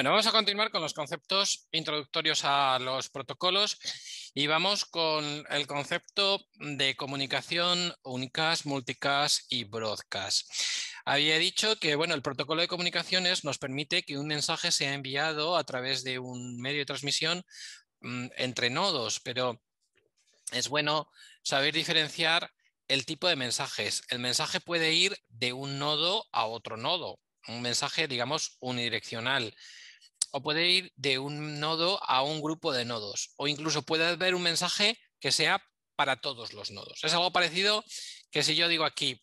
Bueno, vamos a continuar con los conceptos introductorios a los protocolos y vamos con el concepto de comunicación unicast, multicast y broadcast. Había dicho que el protocolo de comunicaciones nos permite que un mensaje sea enviado a través de un medio de transmisión mm, entre nodos, pero es bueno saber diferenciar el tipo de mensajes. El mensaje puede ir de un nodo a otro nodo, un mensaje, digamos, unidireccional o puede ir de un nodo a un grupo de nodos o incluso puede haber un mensaje que sea para todos los nodos. Es algo parecido que si yo digo aquí,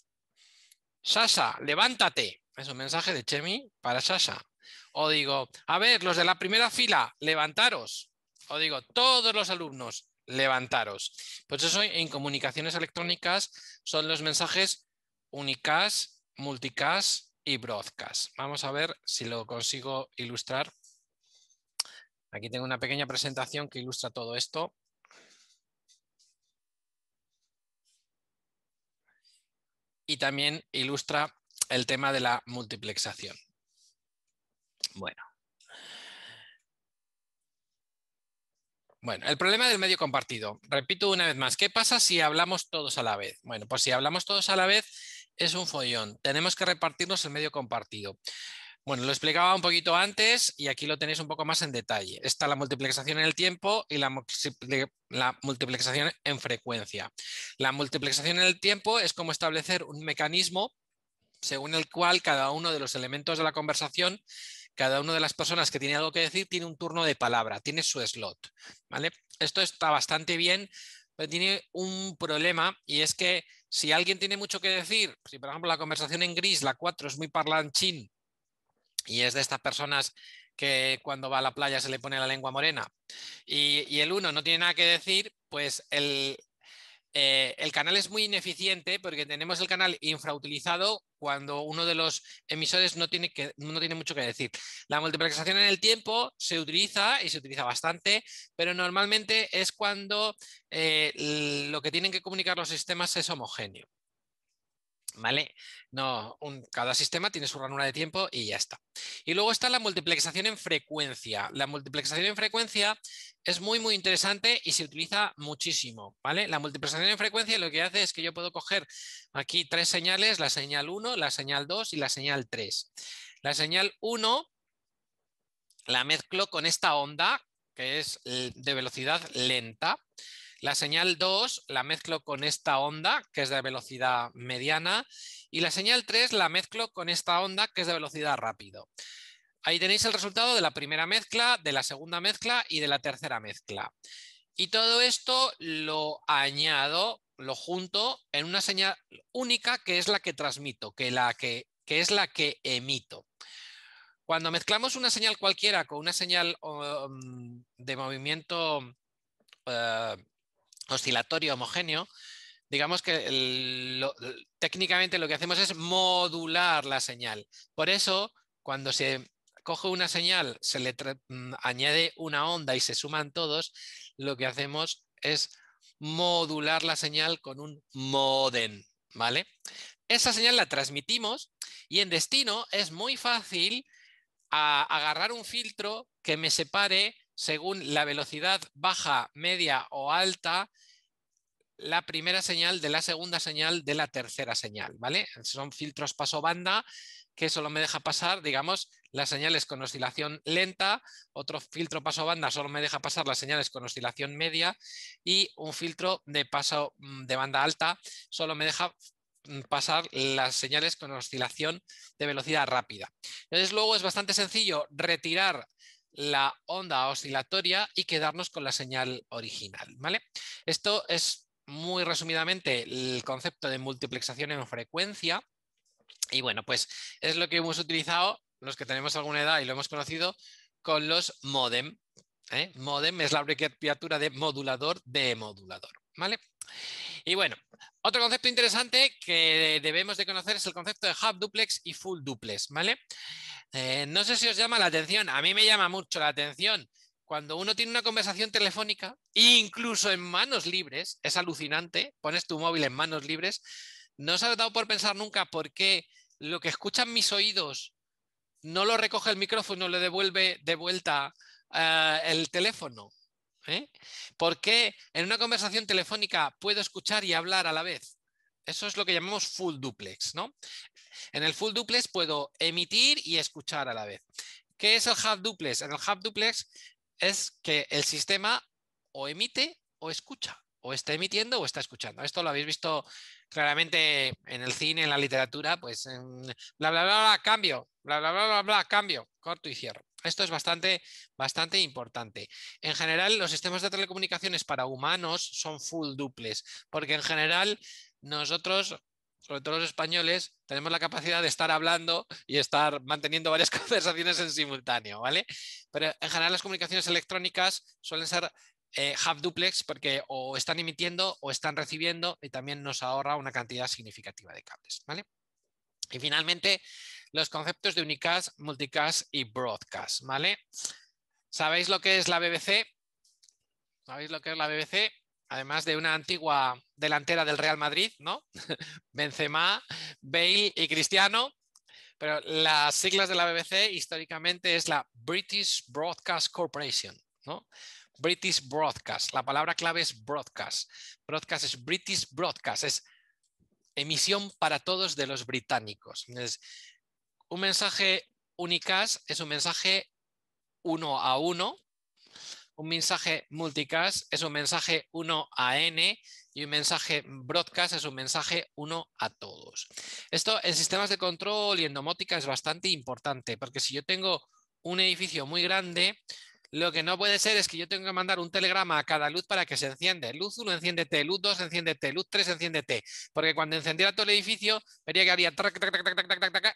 Sasha levántate, es un mensaje de Chemi para Sasha O digo, a ver, los de la primera fila, levantaros. O digo, todos los alumnos, levantaros. Pues eso en comunicaciones electrónicas son los mensajes unicast, multicast y broadcast. Vamos a ver si lo consigo ilustrar Aquí tengo una pequeña presentación que ilustra todo esto. Y también ilustra el tema de la multiplexación. Bueno. Bueno, el problema del medio compartido. Repito una vez más, ¿qué pasa si hablamos todos a la vez? Bueno, pues si hablamos todos a la vez es un follón. Tenemos que repartirnos el medio compartido. Bueno, lo explicaba un poquito antes y aquí lo tenéis un poco más en detalle. Está la multiplexación en el tiempo y la, multiplexación en frecuencia. La multiplexación en el tiempo es como establecer un mecanismo según el cual cada uno de los elementos de la conversación cada una de las personas que tiene algo que decir tiene un turno de palabra, tiene su slot. ¿vale? Esto está bastante bien, pero tiene un problema y es que si alguien tiene mucho que decir, si por ejemplo la conversación en gris, la 4 es muy parlanchín y es de estas personas que cuando va a la playa se le pone la lengua morena y, el uno no tiene nada que decir, pues el, eh, el canal es muy ineficiente porque tenemos el canal infrautilizado cuando uno de los emisores no tiene, que, no tiene mucho que decir. La multiplexación en el tiempo se utiliza y se utiliza bastante, pero normalmente es cuando eh, lo que tienen que comunicar los sistemas es homogéneo. ¿Vale? No, cada sistema tiene su ranura de tiempo y ya está. Y luego está la multiplexación en frecuencia. La multiplexación en frecuencia es muy, muy interesante y se utiliza muchísimo, ¿vale? La multiplexación en frecuencia lo que hace es que yo puedo coger aquí tres señales, la señal 1, la señal 2 y la señal 3. La señal 1 la mezclo con esta onda que es eh, de velocidad lenta, la señal 2 la mezclo con esta onda, que es de velocidad mediana, y la señal 3 la mezclo con esta onda, que es de velocidad rápido. Ahí tenéis el resultado de la primera mezcla, de la segunda mezcla y de la tercera mezcla. Y todo esto lo añado, lo junto en una señal única que es la que transmito, que, la que, es la que emito. Cuando mezclamos una señal cualquiera con una señal oh, mm, de movimiento eh, oscilatorio homogéneo, digamos que técnicamente lo que hacemos es modular la señal. Por eso, cuando se coge una señal, se le mm, añade una onda y se suman todos, lo que hacemos es modular la señal con un modem, ¿vale? Esa señal la transmitimos y en destino es muy fácil agarrar un filtro que me separe según la velocidad baja, media o alta, la primera señal de la segunda señal de la tercera señal, ¿vale? Son filtros paso banda que solo me deja pasar, digamos, las señales con oscilación lenta, otro filtro paso banda solo me deja pasar las señales con oscilación media y un filtro de paso mm, de banda alta solo me deja mm, pasar las señales con oscilación de velocidad rápida. Entonces luego es bastante sencillo retirar la onda oscilatoria y quedarnos con la señal original. ¿vale? Esto es muy resumidamente el concepto de multiplexación en frecuencia. Y bueno, pues es lo que hemos utilizado los que tenemos alguna edad y lo hemos conocido con los modem. ¿eh? Modem es la abreviatura de modulador de modulador. ¿Vale? Y bueno, otro concepto interesante que debemos de conocer es el concepto de hub duplex y full duplex, ¿vale? Eh, no sé si os llama la atención, a mí me llama mucho la atención. Cuando uno tiene una conversación telefónica, incluso en manos libres, es alucinante, pones tu móvil en manos libres, no se ha dado por pensar nunca por qué lo que escuchan mis oídos no lo recoge el micrófono, le devuelve de vuelta eh, el teléfono. porque ¿eh? ¿Por qué en una conversación telefónica puedo escuchar y hablar a la vez? Eso es lo que llamamos full duplex, ¿no? En el full duplex puedo emitir y escuchar a la vez. ¿Qué es el half duplex? En el half duplex es que el sistema o emite o escucha, o está emitiendo o está escuchando. Esto lo habéis visto claramente en el cine, en la literatura, pues en bla, bla, bla, cambio, bla, bla, bla, bla, cambio, corto y cierro. Esto es bastante, bastante importante. En general, los sistemas de telecomunicaciones para humanos son full duplex, porque en general nosotros, sobre todo los españoles, tenemos la capacidad de estar hablando y estar manteniendo varias conversaciones en simultáneo, ¿vale? Pero en general las comunicaciones electrónicas suelen ser hub eh, duplex porque o están emitiendo o están recibiendo y también nos ahorra una cantidad significativa de cables, ¿vale? Y finalmente, los conceptos de unicast, multicast y broadcast, ¿vale? ¿Sabéis lo que es la BBC? ¿Sabéis lo que es la BBC? además de una antigua delantera del Real Madrid, ¿no? Benzema, Bale y Cristiano. Pero las siglas de la BBC históricamente es la British Broadcast Corporation, ¿no? British Broadcast. La palabra clave es broadcast. Broadcast es British Broadcast, es emisión para todos de los británicos. un mensaje unicast es un mensaje uno a uno un mensaje multicast es un mensaje 1 a N y un mensaje broadcast es un mensaje 1 a todos. Esto en sistemas de control y en domótica es bastante importante porque si yo tengo un edificio muy grande, lo que no puede ser es que yo tenga que mandar un telegrama a cada luz para que se enciende. Luz 1, enciéndete. Luz 2, enciéndete. Luz 3, enciéndete. Porque cuando encendiera todo el edificio, vería que habría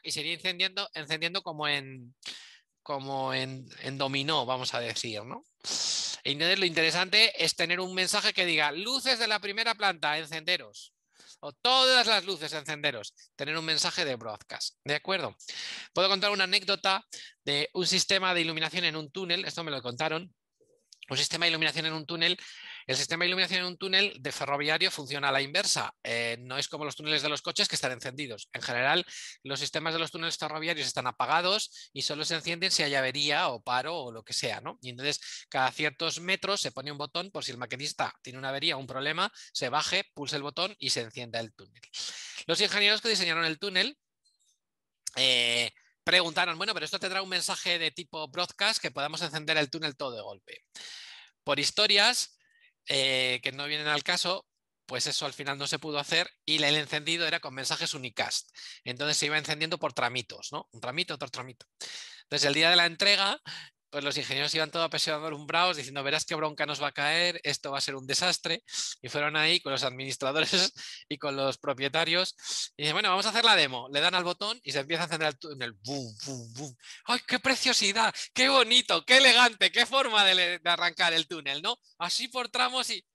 y sería encendiendo, encendiendo como en, como en, en dominó, vamos a decir, ¿no? Entonces lo interesante es tener un mensaje que diga luces de la primera planta, encenderos. O todas las luces encenderos. Tener un mensaje de broadcast. ¿De acuerdo? Puedo contar una anécdota de un sistema de iluminación en un túnel. Esto me lo contaron. Un sistema de iluminación en un túnel el sistema de iluminación en un túnel de ferroviario funciona a la inversa. Eh, no es como los túneles de los coches que están encendidos. En general, los sistemas de los túneles ferroviarios están apagados y solo se encienden si hay avería o paro o lo que sea. ¿no? Y entonces, cada ciertos metros se pone un botón por si el maquinista tiene una avería o un problema, se baje, pulse el botón y se encienda el túnel. Los ingenieros que diseñaron el túnel eh, preguntaron, bueno, pero esto tendrá un mensaje de tipo broadcast que podamos encender el túnel todo de golpe. Por historias, eh, que no vienen al caso, pues eso al final no se pudo hacer y el encendido era con mensajes unicast. Entonces se iba encendiendo por tramitos, ¿no? Un tramito, otro tramito. Entonces el día de la entrega pues los ingenieros iban todo apesadumbrados diciendo, verás qué bronca nos va a caer, esto va a ser un desastre. Y fueron ahí con los administradores y con los propietarios. Y bueno, vamos a hacer la demo. Le dan al botón y se empieza a encender el túnel. ¡Bum, bum, bum! ¡Ay, qué preciosidad! ¡Qué bonito! ¡Qué elegante! ¡Qué forma de, arrancar el túnel! ¿no? Así por tramos y...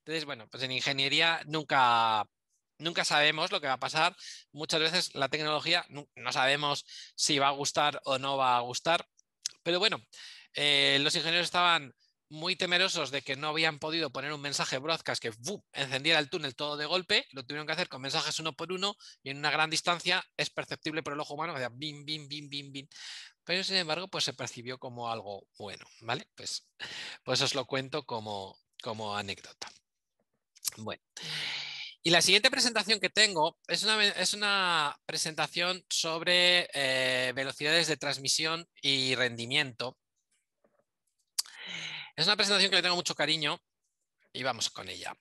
Entonces, bueno, pues en ingeniería nunca nunca sabemos lo que va a pasar. Muchas veces la tecnología no sabemos si va a gustar o no va a gustar. Pero bueno, eh, los ingenieros estaban muy temerosos de que no habían podido poner un mensaje broadcast que encendiera el túnel todo de golpe, lo tuvieron que hacer con mensajes uno por uno y en una gran distancia es perceptible por el ojo humano, que hacía bim, bim, bim, bim, bim. Pero sin embargo, pues se percibió como algo bueno, ¿vale? Pues, pues os lo cuento como, como anécdota. Bueno, y la siguiente presentación que tengo es una, es una presentación sobre eh, velocidades de transmisión y rendimiento. Es una presentación que le tengo mucho cariño y vamos con ella.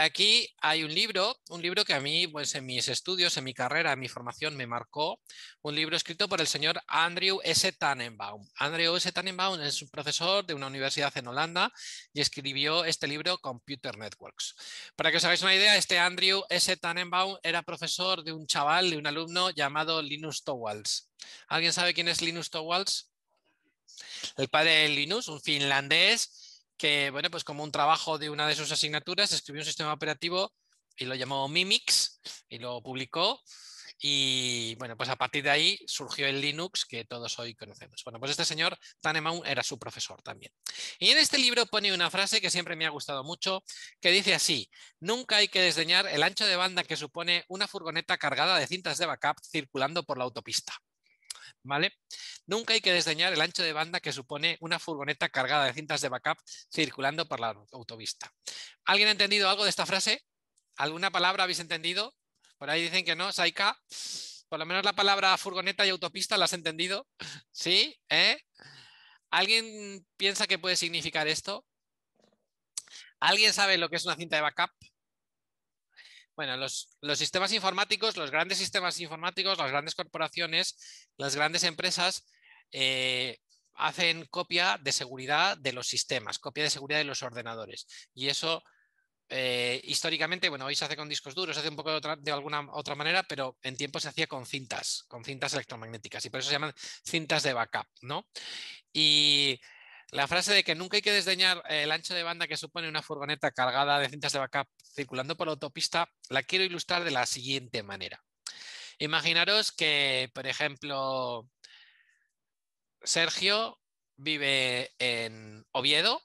Aquí hay un libro, un libro que a mí, pues en mis estudios, en mi carrera, en mi formación me marcó, un libro escrito por el señor Andrew S. Tannenbaum. Andrew S. Tannenbaum es un profesor de una universidad en Holanda y escribió este libro Computer Networks. Para que os hagáis una idea, este Andrew S. Tannenbaum era profesor de un chaval, de un alumno llamado Linus Towals. ¿Alguien sabe quién es Linus Towals? El padre de Linus, un finlandés que, bueno, pues como un trabajo de una de sus asignaturas, escribió un sistema operativo y lo llamó Mimix y lo publicó. Y bueno, pues a partir de ahí surgió el Linux que todos hoy conocemos. Bueno, pues este señor Tanemaun era su profesor también. Y en este libro pone una frase que siempre me ha gustado mucho, que dice así, nunca hay que desdeñar el ancho de banda que supone una furgoneta cargada de cintas de backup circulando por la autopista. ¿vale? Nunca hay que desdeñar el ancho de banda que supone una furgoneta cargada de cintas de backup circulando por la autopista. ¿Alguien ha entendido algo de esta frase? ¿Alguna palabra habéis entendido? Por ahí dicen que no, Saika. Por lo menos la palabra furgoneta y autopista la has entendido. ¿Sí? ¿Eh? ¿Alguien piensa que puede significar esto? ¿Alguien sabe lo que es una cinta de backup? Bueno, los, sistemas informáticos, los grandes sistemas informáticos, las grandes corporaciones, las grandes empresas eh, hacen copia de seguridad de los sistemas, copia de seguridad de los ordenadores. Y eso eh, históricamente, bueno, hoy se hace con discos duros, se hace un poco de, otra, de, alguna otra manera, pero en tiempo se hacía con cintas, con cintas electromagnéticas, y por eso se llaman cintas de backup, ¿no? Y la frase de que nunca hay que desdeñar el ancho de banda que supone una furgoneta cargada de cintas de backup circulando por la autopista la quiero ilustrar de la siguiente manera. Imaginaros que, por ejemplo, Sergio vive en Oviedo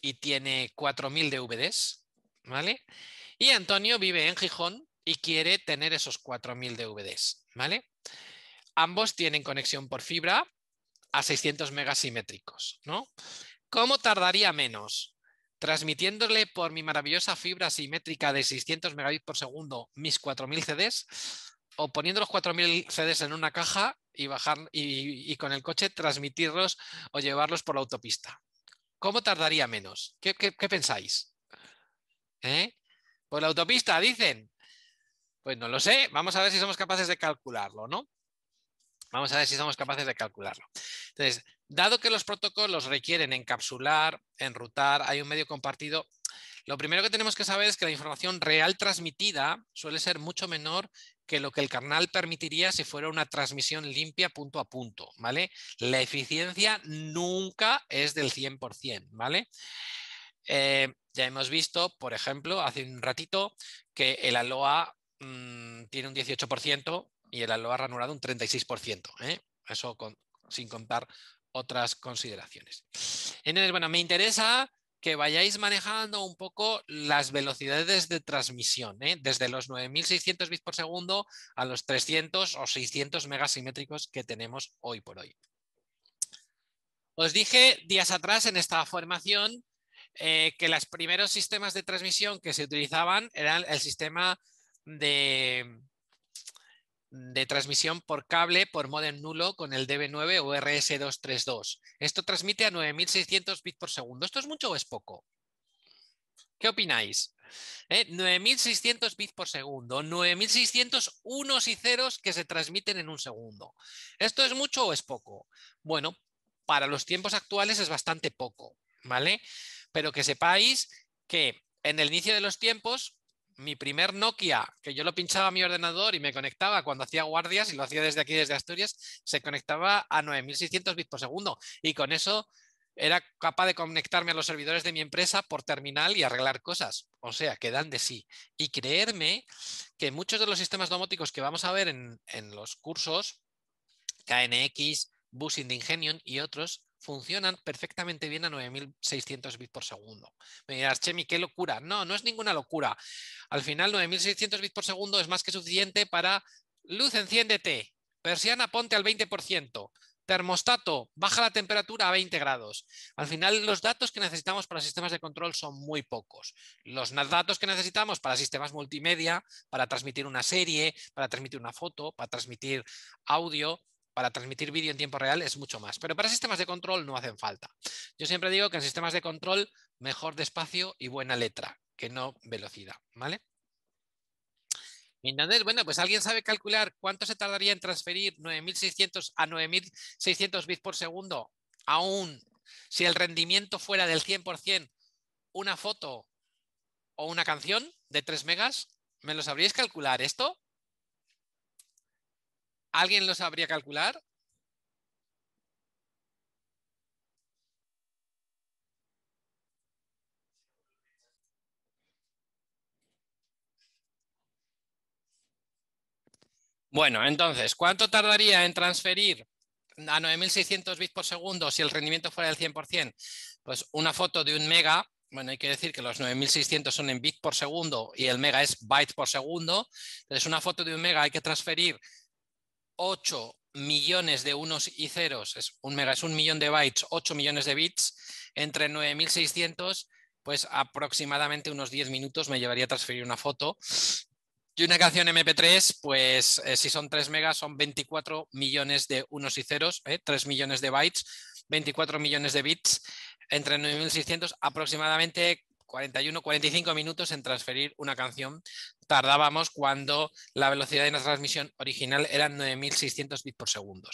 y tiene 4.000 DVDs, ¿vale? Y Antonio vive en Gijón y quiere tener esos 4.000 DVDs, ¿vale? Ambos tienen conexión por fibra a 600 megasimétricos, ¿no? ¿Cómo tardaría menos? Transmitiéndole por mi maravillosa fibra simétrica de 600 megabits por segundo mis 4000 CDs o poniendo los 4000 CDs en una caja y bajar y, con el coche transmitirlos o llevarlos por la autopista. ¿Cómo tardaría menos? ¿Qué, pensáis? ¿Eh? Por la autopista, dicen. Pues no lo sé, vamos a ver si somos capaces de calcularlo, ¿no? Vamos a ver si somos capaces de calcularlo. Entonces, dado que los protocolos requieren encapsular, enrutar, hay un medio compartido, lo primero que tenemos que saber es que la información real transmitida suele ser mucho menor que lo que el carnal permitiría si fuera una transmisión limpia punto a punto, ¿vale? La eficiencia nunca es del 100%, ¿vale? Eh, ya hemos visto, por ejemplo, hace un ratito que el ALOA mm, tiene un 18%, y el ha ranurado un 36%. ¿eh? Eso sin contar otras consideraciones. Entonces, bueno, me interesa que vayáis manejando un poco las velocidades de transmisión, ¿eh? desde los 9600 bits por segundo a los 300 o 600 megasimétricos que tenemos hoy por hoy. Os dije días atrás en esta formación eh, que los primeros sistemas de transmisión que se utilizaban eran el sistema de de transmisión por cable por modem nulo con el DB9 o RS232. Esto transmite a 9600 bits por segundo. ¿Esto es mucho o es poco? ¿Qué opináis? 9600 ¿Eh? bits por segundo, 9600 unos y ceros que se transmiten en un segundo. ¿Esto es mucho o es poco? Bueno, para los tiempos actuales es bastante poco, ¿vale? Pero que sepáis que en el inicio de los tiempos, mi primer Nokia, que yo lo pinchaba a mi ordenador y me conectaba cuando hacía guardias y lo hacía desde aquí, desde Asturias, se conectaba a 9600 bits por segundo. Y con eso era capaz de conectarme a los servidores de mi empresa por terminal y arreglar cosas. O sea, que dan de sí. Y creerme que muchos de los sistemas domóticos que vamos a ver en, en los cursos, KNX, Busing de Ingenium y otros, funcionan perfectamente bien a 9600 bits por segundo. Me dirás, Chemi, qué locura. No, no es ninguna locura. Al final, 9600 bits por segundo es más que suficiente para luz, enciéndete, persiana, ponte al 20%. Termostato, baja la temperatura a 20 grados. Al final, los datos que necesitamos para sistemas de control son muy pocos. Los datos que necesitamos para sistemas multimedia, para transmitir una serie, para transmitir una foto, para transmitir audio, para transmitir vídeo en tiempo real es mucho más. Pero para sistemas de control no hacen falta. Yo siempre digo que en sistemas de control mejor despacio y buena letra, que no velocidad. ¿vale? Entonces, bueno, pues alguien sabe calcular cuánto se tardaría en transferir 9.600 a 9.600 bits por segundo, aún si el rendimiento fuera del 100%, una foto o una canción de 3 megas. ¿Me lo sabríais calcular esto? ¿Alguien lo sabría calcular? Bueno, entonces, ¿cuánto tardaría en transferir a 9600 bits por segundo si el rendimiento fuera del 100%? Pues una foto de un mega, bueno, hay que decir que los 9600 son en bits por segundo y el mega es bytes por segundo. Entonces, una foto de un mega hay que transferir 8 millones de unos y ceros, es un mega, es un millón de bytes, 8 millones de bits, entre 9600, pues aproximadamente unos 10 minutos me llevaría a transferir una foto. Y una canción MP3, pues eh, si son 3 megas, son 24 millones de unos y ceros, 3 eh, millones de bytes, 24 millones de bits, entre 9600, aproximadamente 41, 45 minutos en transferir una canción. Tardábamos cuando la velocidad de la transmisión original era 9600 bits por segundo.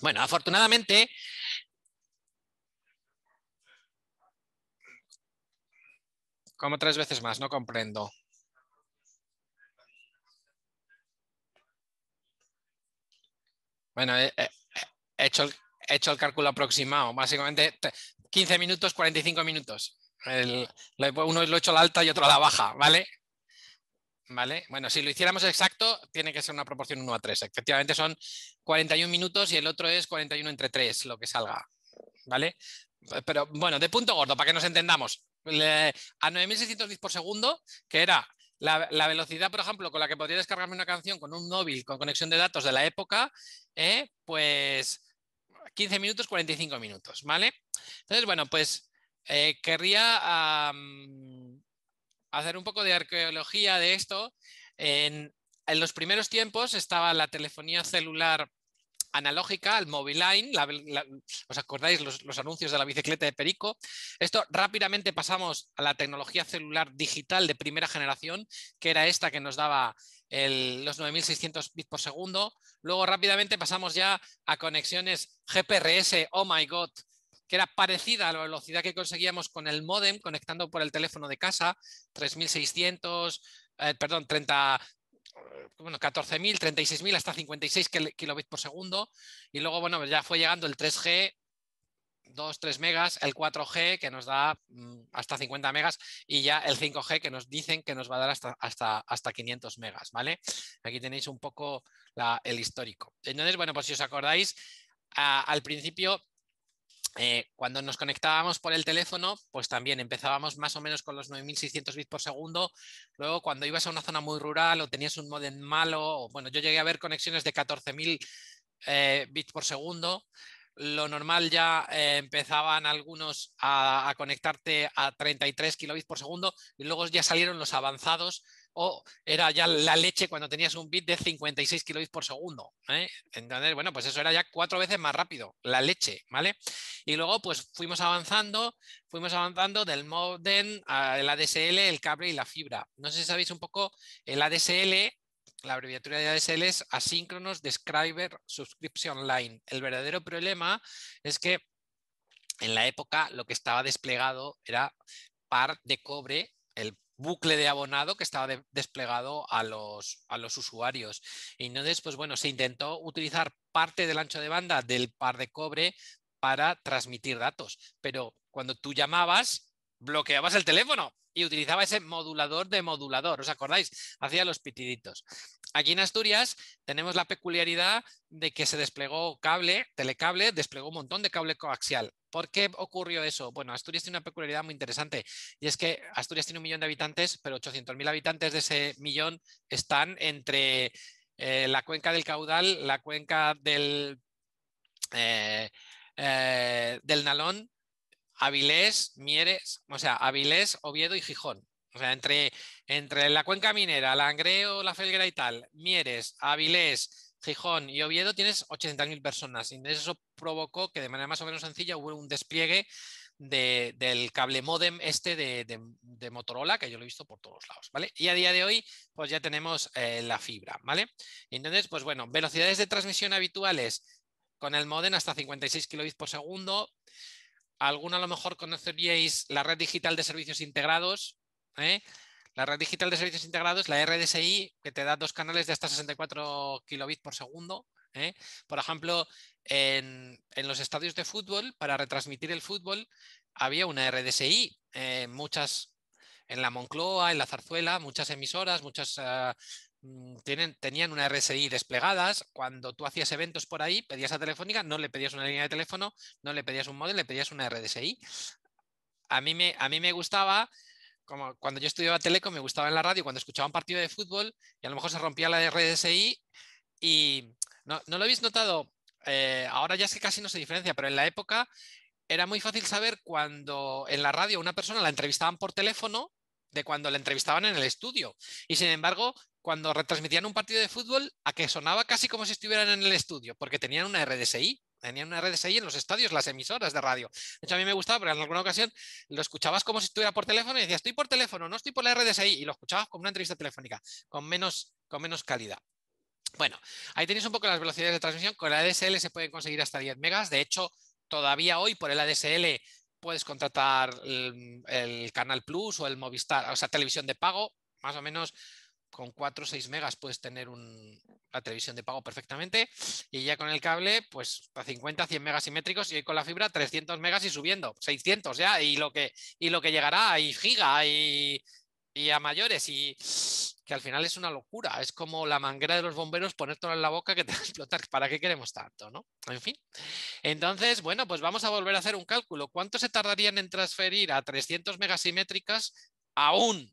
Bueno, afortunadamente, como tres veces más, no comprendo. Bueno, he hecho el cálculo aproximado, básicamente 15 minutos, 45 minutos. El, uno lo he hecho a la alta y otro a la baja, ¿vale? ¿Vale? Bueno, si lo hiciéramos exacto, tiene que ser una proporción 1 a 3. Efectivamente son 41 minutos y el otro es 41 entre 3, lo que salga. ¿Vale? Pero bueno, de punto gordo, para que nos entendamos. a 9.600 bits por segundo, que era la, velocidad, por ejemplo, con la que podría descargarme una canción con un móvil con conexión de datos de la época, ¿eh? pues 15 minutos, 45 minutos, ¿vale? Entonces, bueno, pues eh, Quería hacer un poco de arqueología de esto. En, los primeros tiempos estaba la telefonía celular analógica, el Moviline, line. ¿os acordáis los, anuncios de la bicicleta de Perico? Esto rápidamente pasamos a la tecnología celular digital de primera generación, que era esta que nos daba los 9600 bits por segundo. Luego rápidamente pasamos ya a conexiones GPRS, oh my god, que era parecida a la velocidad que conseguíamos con el modem conectando por el teléfono de casa, 3600, eh, perdón, 30, bueno, 14.000, 36.000 hasta 56 kilobits por segundo. Y luego, bueno, ya fue llegando el 3G, 2, 3 megas, el 4G que nos da mm, hasta 50 megas y ya el 5G que nos dicen que nos va a dar hasta, hasta, 500 megas, ¿vale? Aquí tenéis un poco el histórico. Entonces, bueno, pues si os acordáis, al principio eh, cuando nos conectábamos por el teléfono, pues también empezábamos más o menos con los 9.600 bits por segundo. Luego, cuando ibas a una zona muy rural o tenías un modem malo, o, bueno, yo llegué a ver conexiones de 14.000 eh, bits por segundo. Lo normal ya eh, empezaban algunos a conectarte a 33 kilobits por segundo y luego ya salieron los avanzados o era ya la leche cuando tenías un bit de 56 kilobits por segundo. ¿eh? Entonces, bueno, pues eso era ya cuatro veces más rápido, la leche, ¿vale? Y luego, pues fuimos avanzando, fuimos avanzando del modem al ADSL, el cable y la fibra. No sé si sabéis un poco, el ADSL la abreviatura de ADSL es Asynchronous Describer Subscription Line. El verdadero problema es que en la época lo que estaba desplegado era par de cobre, el bucle de abonado que estaba desplegado a los, a los usuarios. Y entonces, pues bueno, se intentó utilizar parte del ancho de banda del par de cobre para transmitir datos, pero cuando tú llamabas, bloqueabas el teléfono y utilizaba ese modulador de modulador. ¿Os acordáis? Hacía los pitiditos. Aquí en Asturias tenemos la peculiaridad de que se desplegó cable, telecable, desplegó un montón de cable coaxial. ¿Por qué ocurrió eso? Bueno, Asturias tiene una peculiaridad muy interesante y es que Asturias tiene un millón de habitantes, pero 800.000 habitantes de ese millón están entre eh, la cuenca del caudal, la cuenca del, eh, eh, del Nalón, Avilés, Mieres, o sea, Avilés, Oviedo y Gijón. O sea, entre, entre la cuenca minera, Langreo, La Felguera y tal, Mieres, Avilés, Gijón y Oviedo tienes 80.000 personas. Y eso provocó que de manera más o menos sencilla hubo un despliegue del cable modem este de, Motorola, que yo lo he visto por todos lados, ¿vale? Y a día de hoy, pues ya tenemos eh, la fibra, ¿vale? Entonces, pues bueno, velocidades de transmisión habituales con el modem hasta 56 kilobits por segundo. Alguno a lo mejor conoceríais la red digital de servicios integrados, ¿eh? La red digital de servicios integrados, la RDSI, que te da dos canales de hasta 64 kilobits por segundo. ¿eh? Por ejemplo, en, los estadios de fútbol, para retransmitir el fútbol, había una RDSI. Eh, muchas, en la Moncloa, en la Zarzuela, muchas emisoras, muchas... Mm, tenían una RSI desplegadas. Cuando tú hacías eventos por ahí, pedías a Telefónica, no le pedías una línea de teléfono, no le pedías un modelo le pedías una RDSI. A mí me, a mí me gustaba cuando yo estudiaba telecom me gustaba en la radio, cuando escuchaba un partido de fútbol y a lo mejor se rompía la RDSI y no, lo habéis notado, eh, ahora ya es que casi no se diferencia, pero en la época era muy fácil saber cuando en la radio una persona la entrevistaban por teléfono de cuando la entrevistaban en el estudio. Y sin embargo, cuando retransmitían un partido de fútbol, a que sonaba casi como si estuvieran en el estudio, porque tenían una RDSI tenían una redes ahí en los estadios, las emisoras de radio. De hecho, a mí me gustaba, pero en alguna ocasión lo escuchabas como si estuviera por teléfono y decías, estoy por teléfono, no estoy por la redes y lo escuchabas como una entrevista telefónica, con menos, con menos calidad. Bueno, ahí tenéis un poco las velocidades de transmisión. Con la ADSL se pueden conseguir hasta 10 megas. De hecho, todavía hoy por el ADSL puedes contratar el, el Canal Plus o el Movistar, o sea, televisión de pago, más o menos con 4 o 6 megas puedes tener un, la televisión de pago perfectamente y ya con el cable pues a 50, 100 megas simétricos y con la fibra 300 megas y subiendo, 600 ya y lo que, y lo que llegará y giga y, a mayores y que al final es una locura, es como la manguera de los bomberos ponértelo en la boca que te va a explotar, ¿para qué queremos tanto? ¿no? En fin, entonces, bueno, pues vamos a volver a hacer un cálculo, ¿cuánto se tardarían en transferir a 300 megasimétricas a un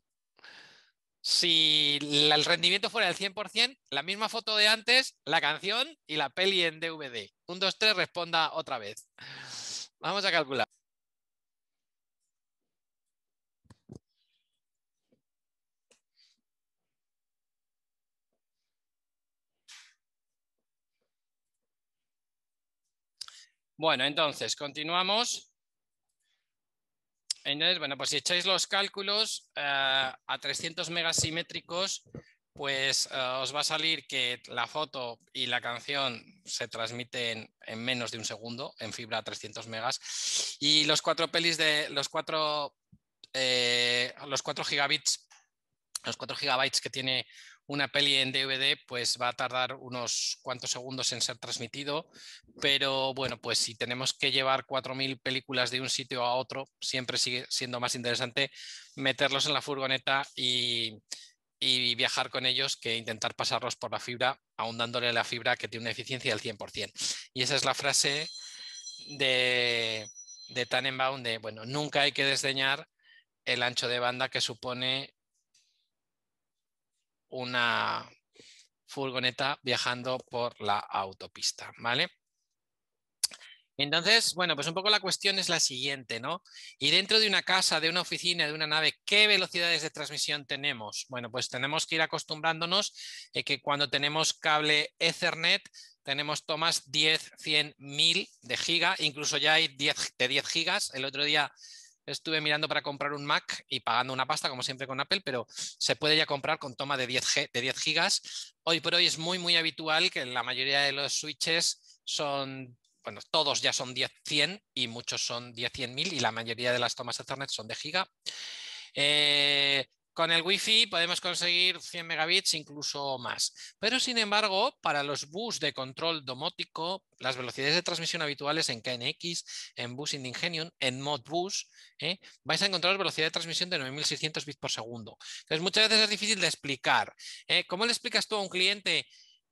si el rendimiento fuera del 100%, la misma foto de antes, la canción y la peli en DVD. Un, dos, tres, responda otra vez. Vamos a calcular. Bueno, entonces, continuamos bueno, pues si echáis los cálculos eh, a 300 megas simétricos, pues eh, os va a salir que la foto y la canción se transmiten en menos de un segundo en fibra a 300 megas y los cuatro pelis de los cuatro eh, los cuatro gigabits los cuatro gigabytes que tiene una peli en DVD pues va a tardar unos cuantos segundos en ser transmitido, pero bueno, pues si tenemos que llevar 4.000 películas de un sitio a otro, siempre sigue siendo más interesante meterlos en la furgoneta y, viajar con ellos que intentar pasarlos por la fibra, aún dándole la fibra que tiene una eficiencia del 100%. Y esa es la frase de, de Tannenbaum de, bueno, nunca hay que desdeñar el ancho de banda que supone una furgoneta viajando por la autopista, ¿vale? Entonces, bueno, pues un poco la cuestión es la siguiente, ¿no? Y dentro de una casa, de una oficina, de una nave, ¿qué velocidades de transmisión tenemos? Bueno, pues tenemos que ir acostumbrándonos a que cuando tenemos cable Ethernet tenemos tomas 10, 100, 1000 de giga, incluso ya hay de 10 gigas. El otro día estuve mirando para comprar un Mac y pagando una pasta, como siempre con Apple, pero se puede ya comprar con toma de 10, de gigas. Hoy por hoy es muy, muy habitual que la mayoría de los switches son, bueno, todos ya son 10, 100 y muchos son 10, 100 mil y la mayoría de las tomas Ethernet son de giga. Eh, con el Wi-Fi podemos conseguir 100 megabits, incluso más. Pero, sin embargo, para los bus de control domótico, las velocidades de transmisión habituales en KNX, en Bus in Ingenium, en Modbus, ¿eh? vais a encontrar velocidad de transmisión de 9600 bits por segundo. Entonces, muchas veces es difícil de explicar. ¿eh? ¿Cómo le explicas tú a un cliente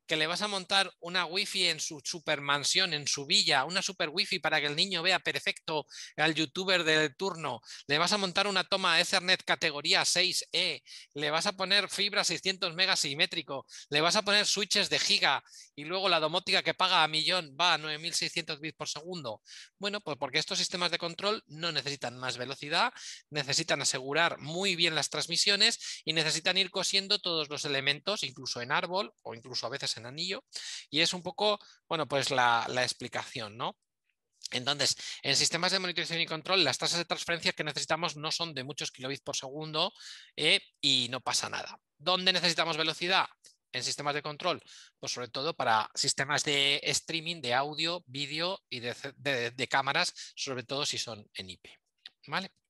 que le vas a montar una wifi en su supermansión, en su villa, una super wifi para que el niño vea perfecto al youtuber del turno, le vas a montar una toma Ethernet categoría 6E, le vas a poner fibra 600 megas simétrico, le vas a poner switches de giga y luego la domótica que paga a millón va a 9.600 bits por segundo. Bueno, pues porque estos sistemas de control no necesitan más velocidad, necesitan asegurar muy bien las transmisiones y necesitan ir cosiendo todos los elementos, incluso en árbol o incluso a veces en anillo. Y es un poco, bueno, pues la, explicación, ¿no? Entonces, en sistemas de monitorización y control, las tasas de transferencia que necesitamos no son de muchos kilobits por segundo eh, y no pasa nada. ¿Dónde necesitamos velocidad? en sistemas de control? Pues sobre todo para sistemas de streaming, de audio, vídeo y de, de, cámaras, sobre todo si son en IP. ¿Vale?